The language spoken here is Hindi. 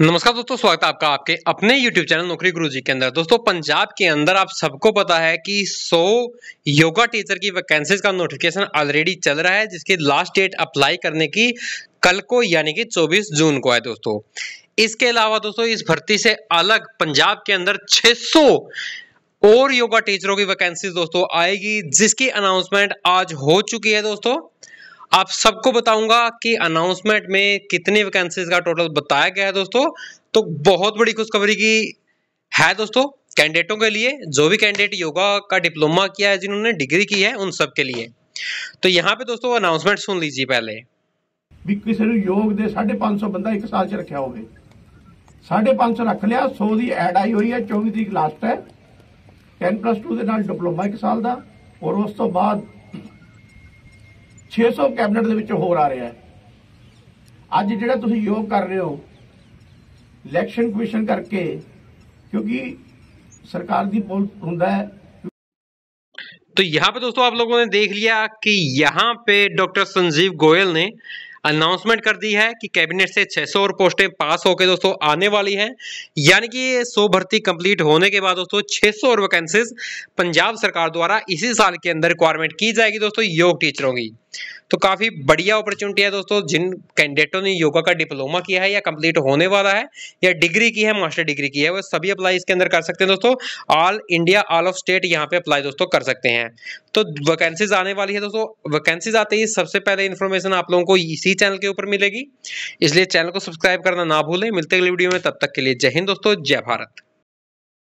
नमस्कार दोस्तों स्वागत है आपका आपके अपने YouTube चैनल नौकरी गुरु जी के अंदर दोस्तों पंजाब के अंदर आप सबको पता है कि 100 योगा टीचर की वैकेंसीज का नोटिफिकेशन ऑलरेडी चल रहा है जिसकी लास्ट डेट अप्लाई करने की कल को यानी कि 24 जून को है दोस्तों इसके अलावा दोस्तों इस भर्ती से अलग पंजाब के अंदर 600 और योगा टीचरों की वैकेंसी दोस्तों आएगी जिसकी अनाउंसमेंट आज हो चुकी है दोस्तों आप सबको बताऊंगा कि अनाउंसमेंट में कितने वैकेंसीज का टोटल बताया गया है दोस्तों तो बहुत बड़ी खुशखबरी की है दोस्तों कैंडिडेटों के लिए जो भी कैंडिडेट योगा का डिप्लोमा किया है जिन्होंने डिग्री की है उन सब के लिए तो यहाँ पे दोस्तों अनाउंसमेंट सुन लीजिए पहले योग दे साढ़े पांच सौ बंदा एक साल ਬੰਦਾ रखा हो गए साढ़े पांच सौ रख लिया सौ की एड आई हुई है चौबीस तरीक लास्ट है टेन प्लस टू के डिप्लोमा एक साल का और उस तो बाद छे सौ कैबिनेट हो रहा है ਰਿਹਾ ਹੈ ਅੱਜ योग कर रहे हो इलेक्शन कमीशन करके क्योंकि सरकार की पोल हों तो यहाँ पे दोस्तों आप लोगों ने देख लिया कि यहाँ पे डॉक्टर संजीव गोयल ने अनाउंसमेंट कर दी है कि कैबिनेट से 600 और पोस्टें पास होकर दोस्तों आने वाली हैं यानी कि 100 भर्ती कंप्लीट होने के बाद दोस्तों 600 और वैकेंसीज पंजाब सरकार द्वारा इसी साल के अंदर रिक्वायरमेंट की जाएगी दोस्तों योग टीचरों की तो काफ़ी बढ़िया अपॉर्चुनिटी है दोस्तों जिन कैंडिडेटों ने योगा का डिप्लोमा किया है या कंप्लीट होने वाला है या डिग्री की है मास्टर डिग्री की है वो सभी अप्लाई इसके अंदर कर सकते हैं दोस्तों all India all of state यहाँ पे अप्लाई दोस्तों कर सकते हैं तो वैकेंसीज आने वाली है दोस्तों वैकेंसीज आते ही सबसे पहले इन्फॉर्मेशन आप लोगों को इसी चैनल के ऊपर मिलेगी इसलिए चैनल को सब्सक्राइब करना ना भूलें मिलते अगले वीडियो में तब तक के लिए जय हिंद दोस्तों जय भारत